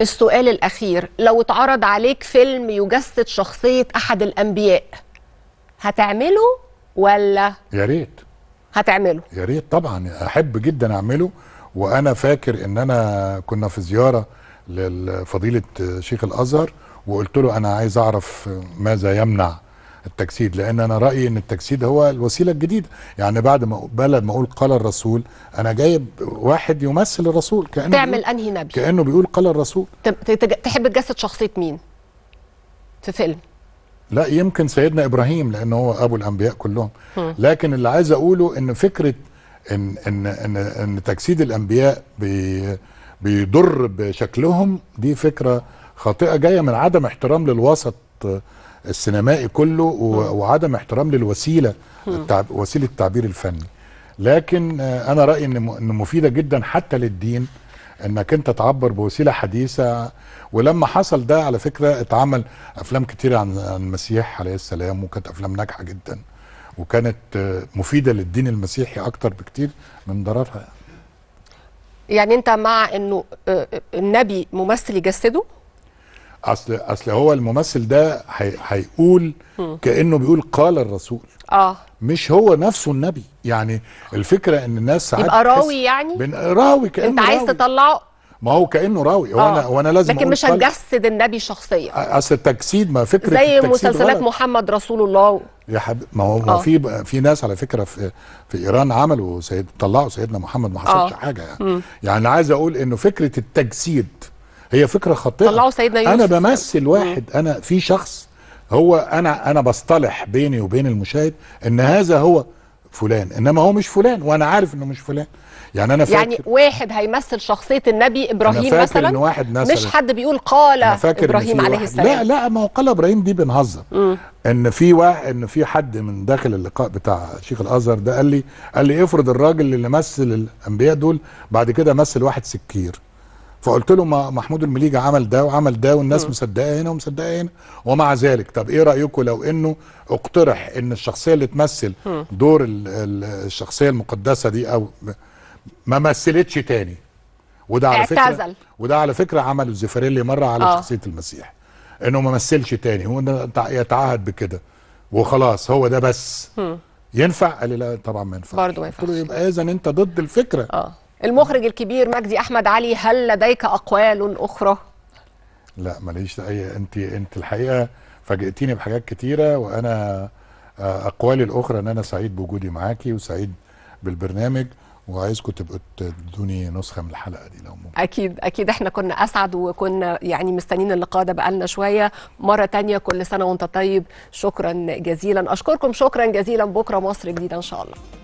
السؤال الأخير لو اتعرض عليك فيلم يجسد شخصية أحد الأنبياء هتعمله ولا يا ريت هتعمله يا ريت طبعا أحب جدا أعمله وأنا فاكر إن أنا كنا في زيارة لفضيلة شيخ الأزهر وقلت له أنا عايز أعرف ماذا يمنع التجسيد لان انا رايي ان التجسيد هو الوسيله الجديده يعني بعد ما بلد ما اقول قال الرسول انا جايب واحد يمثل الرسول كانه تعمل انهي نبي كانه بيقول قال الرسول تحب تجسد شخصيه مين في فيلم لا يمكن سيدنا ابراهيم لان هو ابو الانبياء كلهم لكن اللي عايز اقوله ان فكره ان ان ان, إن تجسيد الانبياء بي بيضر بشكلهم دي فكره خاطئه جايه من عدم احترام للوسط السينمائي كله وعدم احترام للوسيله التعب وسيله التعبير الفني لكن آه، انا رايي ان مفيده جدا حتى للدين انك انت تعبر بوسيله حديثه ولما حصل ده على فكره اتعمل افلام كتير عن المسيح عليه السلام وكانت افلام ناجحه جدا وكانت آه، مفيده للدين المسيحي اكتر بكتير من ضررها يعني انت مع انه آه، النبي ممثل يجسده اصل اصل هو الممثل ده هيقول كانه بيقول قال الرسول اه مش هو نفسه النبي يعني الفكره ان الناس ساعات يبقى راوي يعني بن... راوي كانه انت عايز تطلعه ما هو كانه راوي هو انا آه. وانا لازم لكن مش هتجسد النبي شخصيا اصل التجسيد ما فكره زي مسلسلات غلط. محمد رسول الله يا حبيبي ما هو ما آه. في في ناس على فكره في في ايران عملوا سيد طلعوا سيدنا محمد ما حصلش آه. حاجه يعني م. يعني عايز اقول انه فكره التجسيد هي فكره خاطئه طلعوا سيدنا يوسف انا بمثل واحد انا في شخص هو انا انا بصطلح بيني وبين المشاهد ان هذا هو فلان انما هو مش فلان وانا عارف انه مش فلان يعني انا يعني فاكر يعني واحد هيمثل شخصيه النبي ابراهيم أنا فاكر مثلا إن واحد مثلا مش حد بيقول قال أنا فاكر ابراهيم عليه السلام لا لا ما هو قال ابراهيم دي بنهزر ان في واحد ان في حد من داخل اللقاء بتاع شيخ الازهر ده قال لي قال لي افرض الراجل اللي مثل الانبياء دول بعد كده مثل واحد سكير فقلت له محمود المليجي عمل ده وعمل ده والناس مصدقه هنا ومصدقه هنا ومع ذلك طب ايه رايكم لو انه اقترح ان الشخصيه اللي تمثل دور الشخصيه المقدسه دي او ما مثلتش تاني وده على فكره وده على فكره عمله زفاريلي مره على أوه. شخصيه المسيح انه ما مثلش تاني هو يتعهد بكده وخلاص هو ده بس م. ينفع قال لي لا طبعا ما ينفعش برضه ما ينفعش قلت له يبقى اذا انت ضد الفكره اه المخرج الكبير مجدي احمد علي هل لديك اقوال اخرى لا ماليش اي انت انت الحقيقه فاجئتيني بحاجات كتيره وانا آه، اقوالي الاخرى ان انا سعيد بوجودي معاكي وسعيد بالبرنامج وعايزكم تبقوا تدوني نسخه من الحلقه دي لو ممكن اكيد اكيد احنا كنا اسعد وكنا يعني مستنيين اللقاء ده بقالنا شويه مره تانية كل سنه وانت طيب شكرا جزيلا اشكركم شكرا جزيلا بكره مصر جديده ان شاء الله